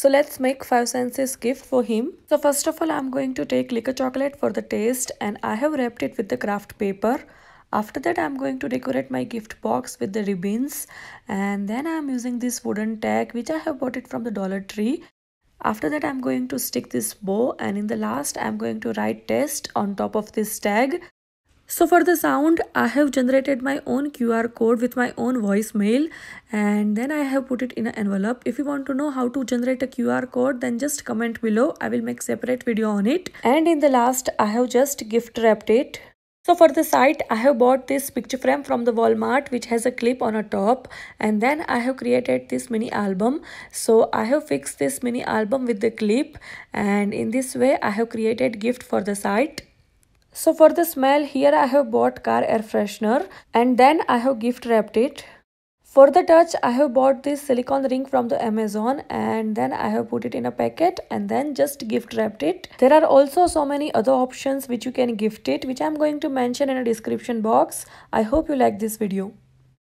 So let's make 5 senses gift for him. So first of all, I'm going to take liquor chocolate for the taste and I have wrapped it with the craft paper. After that, I'm going to decorate my gift box with the ribbons and then I'm using this wooden tag which I have bought it from the Dollar Tree. After that, I'm going to stick this bow and in the last, I'm going to write test on top of this tag. So for the sound, I have generated my own QR code with my own voicemail and then I have put it in an envelope. If you want to know how to generate a QR code, then just comment below. I will make separate video on it. And in the last, I have just gift wrapped it. So for the site, I have bought this picture frame from the Walmart which has a clip on a top and then I have created this mini album. So I have fixed this mini album with the clip and in this way I have created gift for the site. So for the smell here I have bought car air freshener and then I have gift wrapped it. For the touch I have bought this silicone ring from the Amazon and then I have put it in a packet and then just gift wrapped it. There are also so many other options which you can gift it which I am going to mention in a description box. I hope you like this video.